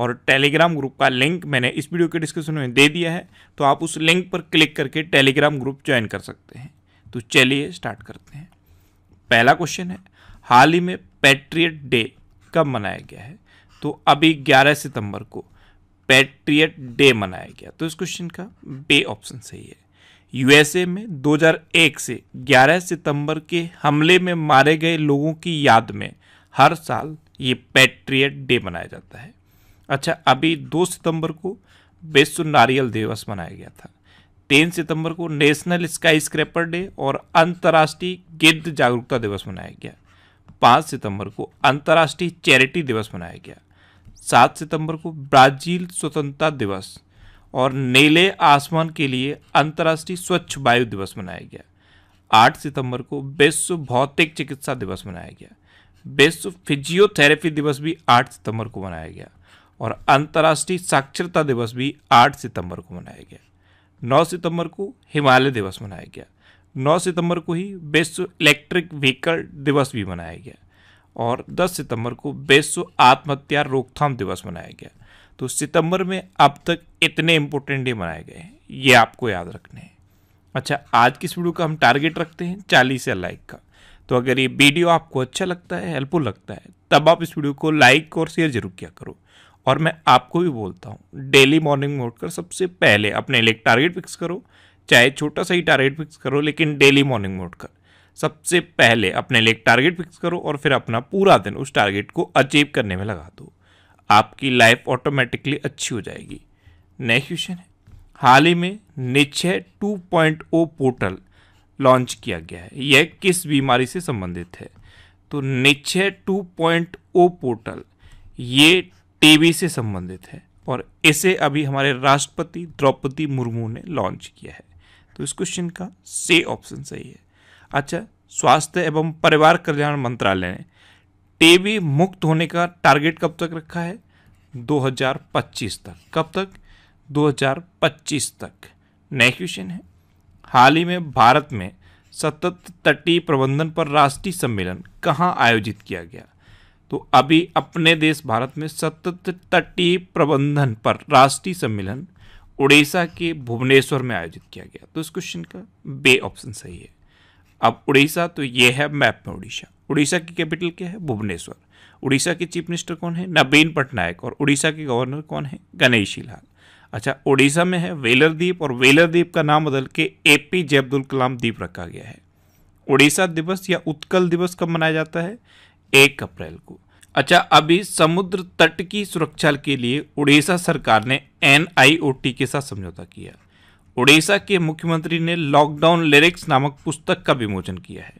और Telegram group का link मैंने इस वीडियो के डिस्क्रिप्शन में दे दिया है तो आप उस लिंक पर क्लिक करके टेलीग्राम ग्रुप ज्वाइन कर सकते हैं तो चलिए स्टार्ट करते हैं पहला क्वेश्चन है हाल ही में पैट्रियट डे कब मनाया गया है तो अभी 11 सितंबर को पैट्रियट डे मनाया गया तो इस क्वेश्चन का बे ऑप्शन सही है यूएसए में 2001 से 11 सितंबर के हमले में मारे गए लोगों की याद में हर साल ये पैट्रियट डे मनाया जाता है अच्छा अभी दो सितंबर को विश्व नारियल दिवस मनाया गया था तीन सितंबर को नेशनल स्काई स्क्रैपर डे और अंतर्राष्ट्रीय गिद्ध जागरूकता दिवस मनाया गया पाँच सितंबर को अंतर्राष्ट्रीय चैरिटी दिवस मनाया गया सात सितंबर को ब्राज़ील स्वतंत्रता दिवस और नीले आसमान के लिए अंतर्राष्ट्रीय स्वच्छ वायु दिवस मनाया गया आठ सितंबर को विश्व भौतिक चिकित्सा दिवस मनाया गया विश्व फिजियोथेरेपी दिवस भी आठ सितंबर को मनाया गया और अंतर्राष्ट्रीय साक्षरता दिवस भी 8 सितंबर को मनाया गया 9 सितंबर को हिमालय दिवस मनाया गया 9 सितंबर को ही विश्व इलेक्ट्रिक व्हीकल दिवस भी मनाया गया और 10 सितंबर को विश्व आत्महत्या रोकथाम दिवस मनाया गया तो सितंबर में अब तक इतने इम्पोर्टेंट डे मनाए गए हैं ये आपको याद रखने हैं अच्छा आज की इस वीडियो का हम टारगेट रखते हैं चालीस या लाइक का तो अगर ये वीडियो आपको अच्छा लगता है हेल्पफुल लगता है तब आप इस वीडियो को लाइक और शेयर जरूर किया करो और मैं आपको भी बोलता हूँ डेली मॉर्निंग में उठकर सबसे पहले अपने लिए टारगेट फिक्स करो चाहे छोटा सा ही टारगेट फिक्स करो लेकिन डेली मॉर्निंग में उठकर सबसे पहले अपने लिए टारगेट फिक्स करो और फिर अपना पूरा दिन उस टारगेट को अचीव करने में लगा दो आपकी लाइफ ऑटोमेटिकली अच्छी हो जाएगी नेक्स्ट क्वेश्चन है हाल ही में निश्चय टू पोर्टल लॉन्च किया गया है यह किस बीमारी से संबंधित है तो निश्चय टू पोर्टल oh ये टीबी से संबंधित है और इसे अभी हमारे राष्ट्रपति द्रौपदी मुर्मू ने लॉन्च किया है तो इस क्वेश्चन का से ऑप्शन सही है अच्छा स्वास्थ्य एवं परिवार कल्याण मंत्रालय ने टीबी मुक्त होने का टारगेट कब तक रखा है 2025 तक कब तक 2025 तक नेक्स्ट क्वेश्चन है हाल ही में भारत में सतत तटीय प्रबंधन पर राष्ट्रीय सम्मेलन कहाँ आयोजित किया गया तो अभी अपने देश भारत में सतत तटीय प्रबंधन पर राष्ट्रीय सम्मेलन उड़ीसा के भुवनेश्वर में आयोजित किया गया तो इस क्वेश्चन का बे ऑप्शन सही है अब उड़ीसा तो ये है मैप में उड़ीसा उड़ीसा की कैपिटल क्या है भुवनेश्वर उड़ीसा के चीफ मिनिस्टर कौन है नवीन पटनायक और उड़ीसा के गवर्नर कौन है गणेशी लाल अच्छा उड़ीसा में है वेलर द्वीप और वेलर द्वीप का नाम बदल के ए पी जे अब्दुल कलाम द्वीप रखा गया है उड़ीसा दिवस या उत्कल दिवस कब मनाया जाता है एक अप्रैल को अच्छा अभी समुद्र तट की सुरक्षा के लिए उड़ीसा सरकार ने एन के साथ समझौता किया उड़ीसा के मुख्यमंत्री ने लॉकडाउन लिरिक्स नामक पुस्तक का विमोचन किया है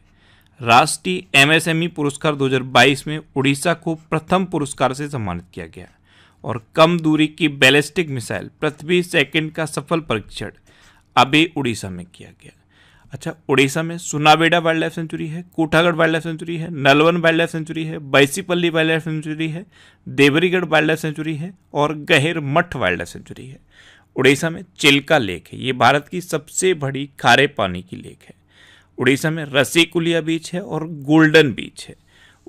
राष्ट्रीय एमएसएमई पुरस्कार 2022 में उड़ीसा को प्रथम पुरस्कार से सम्मानित किया गया और कम दूरी की बैलिस्टिक मिसाइल पृथ्वी सेकंड का सफल परीक्षण अभी उड़ीसा में किया गया अच्छा उड़ीसा में सुनाबेड़ा वाइल्ड लाइफ सेंचुरी है कोठागढ़ वाइल्ड लाइफ सेंचुरी है नलवन वाइल्ड लाइफ सेंचुरी है बैसीपल्ली वाइल्ड लाइफ सेंचुरी है देवरीगढ़ वाइल्ड लाइफ सेंचुरी है और गहेर मठ वाइल्ड लाइफ सेंचुरी है उड़ीसा में चिल्का लेक है ये भारत की सबसे बड़ी खारे पानी की लेक है उड़ीसा में रसीकुलिया बीच है और गोल्डन बीच है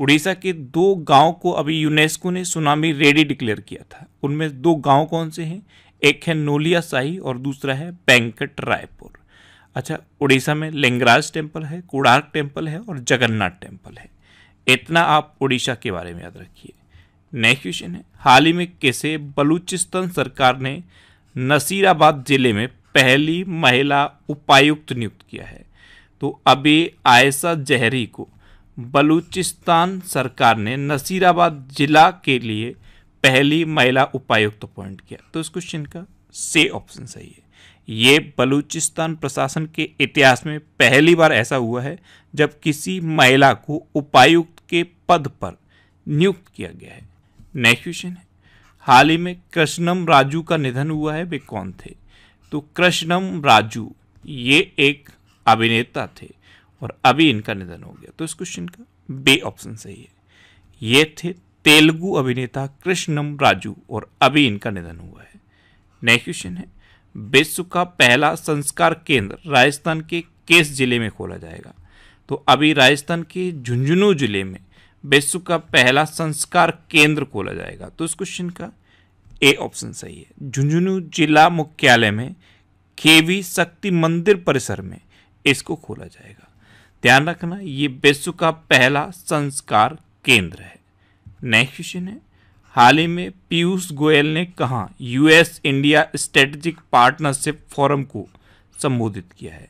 उड़ीसा के दो गांव को अभी यूनेस्को ने सुनामी रेडी डिक्लेयर किया था उनमें दो गांव कौन से हैं एक है नोलिया साही और दूसरा है बैंकट रायपुर अच्छा उड़ीसा में लिंगराज टेम्पल है कुड़ार्क टेम्पल है और जगन्नाथ टेम्पल है इतना आप उड़ीसा के बारे में याद रखिए नेक्स्ट क्वेश्चन है हाल ही में कैसे बलूचिस्तान सरकार ने नसीराबाद ज़िले में पहली महिला उपायुक्त नियुक्त किया है तो अभी आयसा जहरी को बलूचिस्तान सरकार ने नसीराबाद ज़िला के लिए पहली महिला उपायुक्त अपॉइंट किया तो इस क्वेश्चन का से ऑप्शन सही है ये बलूचिस्तान प्रशासन के इतिहास में पहली बार ऐसा हुआ है जब किसी महिला को उपायुक्त के पद पर नियुक्त किया गया है नेक्स्ट क्वेश्चन है हाल ही में कृष्णम राजू का निधन हुआ है वे कौन थे तो कृष्णम राजू ये एक अभिनेता थे और अभी इनका निधन हो गया तो इस क्वेश्चन का बे ऑप्शन सही है ये थे तेलुगु अभिनेता कृष्णम राजू और अभी इनका निधन हुआ है नेक्स्ट क्वेश्चन है विश्व का पहला संस्कार केंद्र राजस्थान के केस जिले में खोला जाएगा तो अभी राजस्थान के झुंझुनू जिले में विश्व का पहला संस्कार केंद्र खोला जाएगा तो इस क्वेश्चन का ए ऑप्शन सही है झुंझुनू जिला मुख्यालय में केवी शक्ति मंदिर परिसर में इसको खोला जाएगा ध्यान रखना ये विश्व का पहला संस्कार केंद्र है नेक्स्ट क्वेश्चन है हाल ही में पीयूष गोयल ने कहा US India strategic partnership forum को संबोधित किया है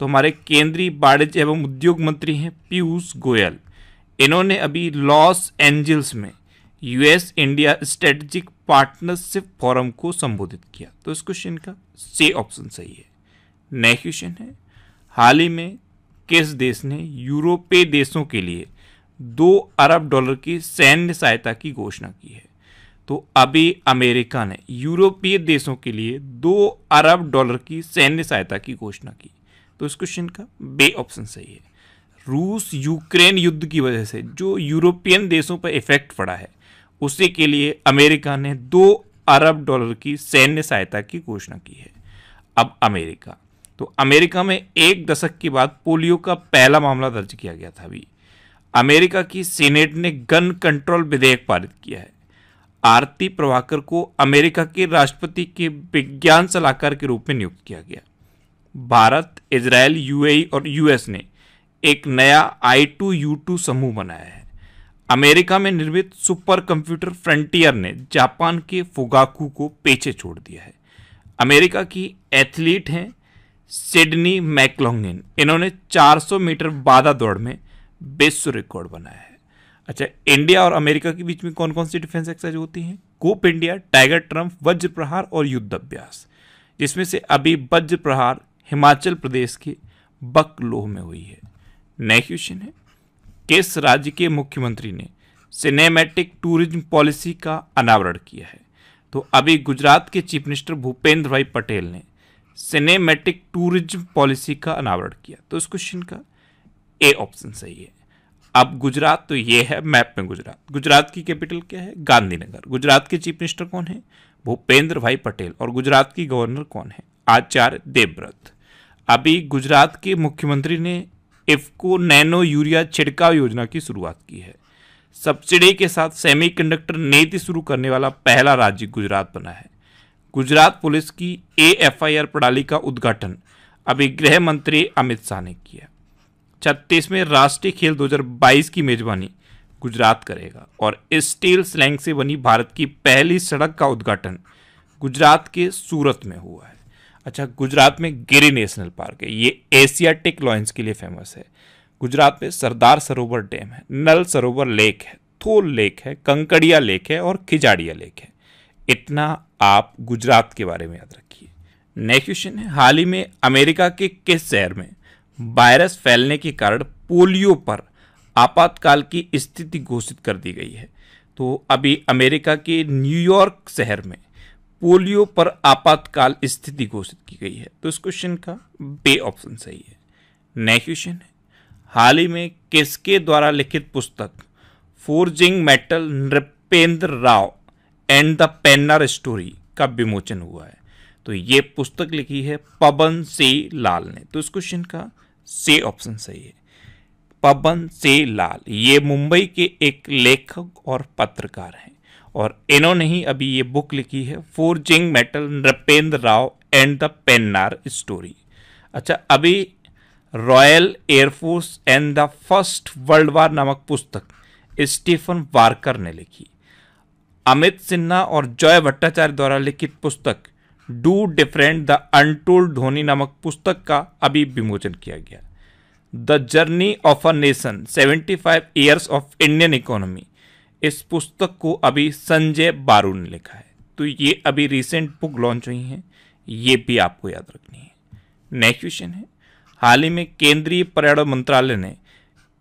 तो हमारे केंद्रीय वाणिज्य एवं उद्योग मंत्री हैं पीयूष गोयल इन्होंने अभी लॉस एंजल्स में US India strategic partnership forum को संबोधित किया तो इस क्वेश्चन का से ऑप्शन सही है नेक्स्ट क्वेश्चन है हाल ही में किस देश ने यूरोपीय देशों के लिए दो अरब डॉलर की सैन्य सहायता की घोषणा की है तो अभी अमेरिका ने यूरोपीय देशों के लिए दो अरब डॉलर की सैन्य सहायता की घोषणा की तो इस क्वेश्चन का बे ऑप्शन सही है रूस यूक्रेन युद्ध की वजह से जो यूरोपियन देशों पर इफेक्ट पड़ा है उसी के लिए अमेरिका ने दो अरब डॉलर की सैन्य सहायता की घोषणा की है अब अमेरिका तो अमेरिका में एक दशक के बाद पोलियो का पहला मामला दर्ज किया गया था अभी अमेरिका की सीनेट ने गन कंट्रोल विधेयक पारित किया है आरती प्रभाकर को अमेरिका के राष्ट्रपति के विज्ञान सलाहकार के रूप में नियुक्त किया गया भारत इसराइल यूएई और यूएस ने एक नया आई टू यू टू समूह बनाया है अमेरिका में निर्मित सुपर कंप्यूटर फ्रंटियर ने जापान के फुगाकू को पीछे छोड़ दिया है अमेरिका की एथलीट हैं सिडनी मैकलोंगिन इन्होंने 400 मीटर बाधा दौड़ में विश्व रिकॉर्ड बनाया है अच्छा इंडिया और अमेरिका के बीच में कौन कौन सी डिफेंस एक्सरसाइज होती हैं कोप इंडिया टाइगर ट्रम्प वज्र प्रहार और युद्ध अभ्यास जिसमें से अभी वज्र प्रहार हिमाचल प्रदेश के बकलोह में हुई है नेक्स्ट क्वेश्चन है किस राज्य के मुख्यमंत्री ने सिनेमैटिक टूरिज्म पॉलिसी का अनावरण किया है तो अभी गुजरात के चीफ मिनिस्टर भूपेंद्र भाई पटेल ने सिनेमैटिक टूरिज्म पॉलिसी का अनावरण किया तो इस क्वेश्चन का ए ऑप्शन सही है अब गुजरात तो ये है मैप में गुजरात गुजरात की कैपिटल क्या है गांधीनगर गुजरात के चीफ मिनिस्टर कौन है भूपेंद्र भाई पटेल और गुजरात की गवर्नर कौन है आचार्य देवव्रत अभी गुजरात के मुख्यमंत्री ने इफको नैनो यूरिया छिड़काव योजना की शुरुआत की है सब्सिडी के साथ सेमीकंडक्टर नीति शुरू करने वाला पहला राज्य गुजरात बना है गुजरात पुलिस की ए प्रणाली का उद्घाटन अभी गृह मंत्री अमित शाह ने किया छत्तीसवें राष्ट्रीय खेल 2022 की मेजबानी गुजरात करेगा और स्टील स्लैंग से बनी भारत की पहली सड़क का उद्घाटन गुजरात के सूरत में हुआ है अच्छा गुजरात में गिरी नेशनल पार्क है ये एशियाटिक लॉन्स के लिए फेमस है गुजरात में सरदार सरोवर डैम है नल सरोवर लेक है थोल लेक है कंकड़िया लेक है और खिजाड़िया लेक है इतना आप गुजरात के बारे में याद रखिए नेक्स्ट क्वेश्चन है हाल ही में अमेरिका के किस शहर में वायरस फैलने के कारण पोलियो पर आपातकाल की स्थिति घोषित कर दी गई है तो अभी अमेरिका के न्यूयॉर्क शहर में पोलियो पर आपातकाल स्थिति घोषित की गई है तो इस क्वेश्चन का बे ऑप्शन सही है नेक्स्ट क्वेश्चन है हाल ही में किसके द्वारा लिखित पुस्तक forging metal Nripendra Rao and the Pennar story का विमोचन हुआ है तो ये पुस्तक लिखी है पवन सी लाल ने तो इस क्वेश्चन का से ऑप्शन सही है पवन से लाल ये मुंबई के एक लेखक और पत्रकार हैं और इन्होंने ही अभी ये बुक लिखी है forging metal Nripendra Rao and the Pennar story अच्छा अभी royal air force and the first world war नामक पुस्तक स्टीफन वार्कर ने लिखी अमित सिन्हा और जॉय भट्टाचार्य द्वारा लिखित पुस्तक do different the untold Dhoni नामक पुस्तक का अभी विमोचन किया गया the journey of a nation 75 years of Indian economy इस पुस्तक को अभी संजय बारू ने लिखा है तो ये अभी रिसेंट बुक लॉन्च हुई हैं ये भी आपको याद रखनी है नेक्स्ट क्वेश्चन है हाल ही में केंद्रीय पर्यावरण मंत्रालय ने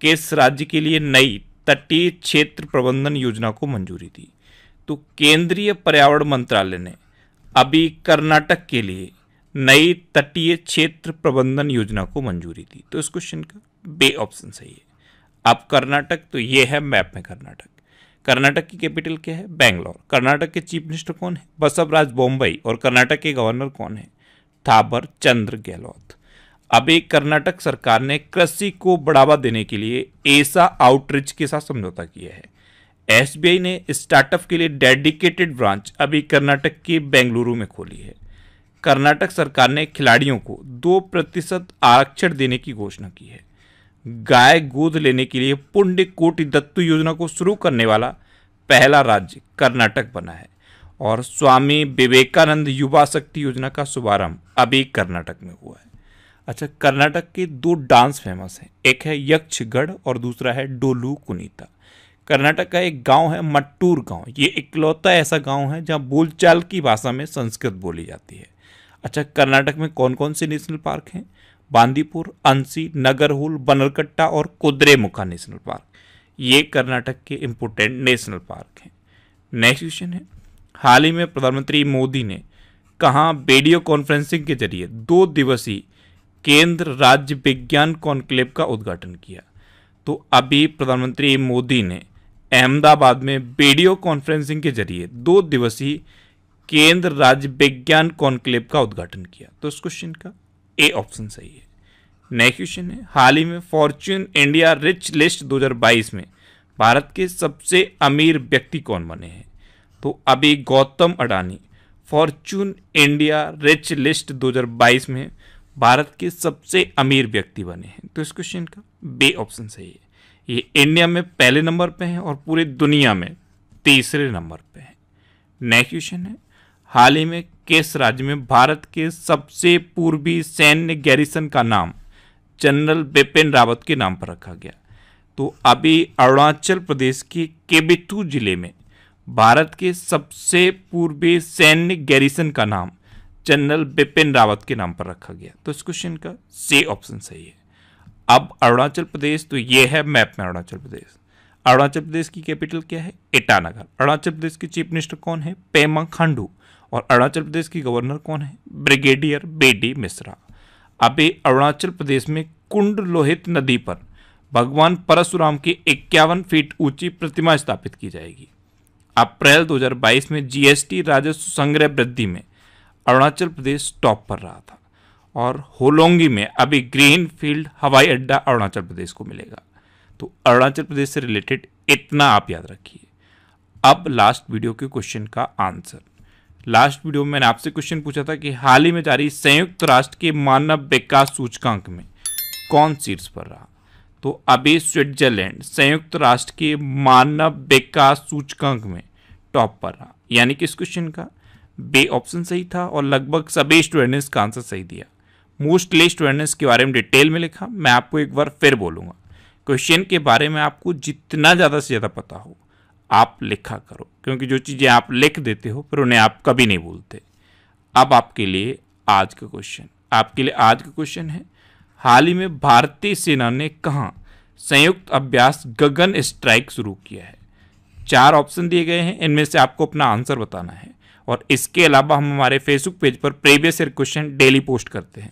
किस राज्य के लिए नई तटीय क्षेत्र प्रबंधन योजना को मंजूरी दी तो केंद्रीय पर्यावरण मंत्रालय ने अभी कर्नाटक के लिए नई तटीय क्षेत्र प्रबंधन योजना को मंजूरी दी तो इस क्वेश्चन का बे ऑप्शन सही है अब कर्नाटक तो ये है मैप में कर्नाटक कर्नाटक की कैपिटल क्या है बैंगलोर कर्नाटक के चीफ मिनिस्टर कौन है बसवराज बॉम्बई और कर्नाटक के गवर्नर कौन है थाबर चंद्र गहलोत अभी कर्नाटक सरकार ने कृषि को बढ़ावा देने के लिए ऐसा आउटरीच के साथ समझौता किया है एसबीआई ने स्टार्टअप के लिए डेडिकेटेड ब्रांच अभी कर्नाटक के बेंगलुरु में खोली है कर्नाटक सरकार ने खिलाड़ियों को दो प्रतिशत आरक्षण देने की घोषणा की है गाय गोद लेने के लिए पुण्य कोटि दत्तु योजना को शुरू करने वाला पहला राज्य कर्नाटक बना है और स्वामी विवेकानंद युवा शक्ति योजना का शुभारंभ अभी कर्नाटक में हुआ है अच्छा कर्नाटक के दो डांस फेमस हैं एक है यक्षगढ़ और दूसरा है डोलू कुनीता कर्नाटक का एक गांव है मट्टूर गांव ये इकलौता ऐसा गांव है जहां बोलचाल की भाषा में संस्कृत बोली जाती है अच्छा कर्नाटक में कौन कौन से नेशनल पार्क हैं बांदीपुर अंसी नगरहुल बनरकट्टा और कुद्रेमुखा नेशनल पार्क ये कर्नाटक के इम्पोर्टेंट नेशनल पार्क हैं नेक्स्ट क्वेश्चन है हाल ही में प्रधानमंत्री मोदी ने कहाँ वीडियो कॉन्फ्रेंसिंग के जरिए दो दिवसीय केंद्र राज्य विज्ञान कॉन्क्लेव का उद्घाटन किया तो अभी प्रधानमंत्री मोदी ने अहमदाबाद में वीडियो कॉन्फ्रेंसिंग के जरिए दो दिवसीय केंद्र राज्य विज्ञान कॉन्क्लेव का उद्घाटन किया तो इस क्वेश्चन का ए ऑप्शन सही है नेक्स्ट क्वेश्चन है हाल ही में फॉर्च्यून इंडिया रिच लिस्ट 2022 में भारत के सबसे अमीर व्यक्ति कौन बने हैं तो अभी Gautam Adani Fortune India rich list 2022 में भारत के सबसे अमीर व्यक्ति बने हैं तो इस क्वेश्चन का बे ऑप्शन सही है ये इंडिया में पहले नंबर पे हैं और पूरे दुनिया में तीसरे नंबर पे हैं नेक्स्ट क्वेश्चन है हाल ही में किस राज्य में भारत के सबसे पूर्वी सैन्य गैरिसन का नाम जनरल बिपिन रावत के नाम पर रखा गया तो अभी अरुणाचल प्रदेश के केबितू जिले में भारत के सबसे पूर्वी सैन्य गैरिसन का नाम जनरल बिपिन रावत के नाम पर रखा गया तो इस क्वेश्चन का सी ऑप्शन सही है अब अरुणाचल प्रदेश तो ये है मैप में अरुणाचल प्रदेश अरुणाचल प्रदेश की कैपिटल क्या है ईटानगर अरुणाचल प्रदेश के चीफ मिनिस्टर कौन है पेमा खांडू और अरुणाचल प्रदेश की गवर्नर कौन है ब्रिगेडियर बेडी मिश्रा अभी अरुणाचल प्रदेश में कुंड लोहित नदी पर भगवान परशुराम की इक्यावन फीट ऊंची प्रतिमा स्थापित की जाएगी अप्रैल 2022 में जीएसटी राजस्व संग्रह वृद्धि में अरुणाचल प्रदेश टॉप पर रहा था और होलोंगी में अभी ग्रीन फील्ड हवाई अड्डा अरुणाचल प्रदेश को मिलेगा तो अरुणाचल प्रदेश से रिलेटेड इतना आप याद रखिए अब लास्ट वीडियो के क्वेश्चन का आंसर लास्ट वीडियो में मैंने आपसे क्वेश्चन पूछा था कि हाल ही में जारी संयुक्त राष्ट्र के मानव विकास सूचकांक में कौन सीट्स पर रहा तो अभी स्विट्जरलैंड संयुक्त राष्ट्र के मानव विकास सूचकांक में टॉप पर रहा यानी कि इस क्वेश्चन का बे ऑप्शन सही था और लगभग सभी स्टूडेंट ने इसका आंसर सही दिया मोस्ट लिस्ट वेंडर्स के बारे में डिटेल में लिखा मैं आपको एक बार फिर बोलूँगा क्वेश्चन के बारे में आपको जितना ज़्यादा से ज़्यादा पता हो आप लिखा करो क्योंकि जो चीज़ें आप लिख देते हो फिर उन्हें आप कभी नहीं भूलते अब आपके लिए आज का क्वेश्चन आपके लिए आज का क्वेश्चन है हाल ही में भारतीय सेना ने कहाँ संयुक्त अभ्यास गगन स्ट्राइक शुरू किया है चार ऑप्शन दिए गए हैं इनमें से आपको अपना आंसर बताना है और इसके अलावा हम हमारे फेसबुक पेज पर previous year question daily post करते हैं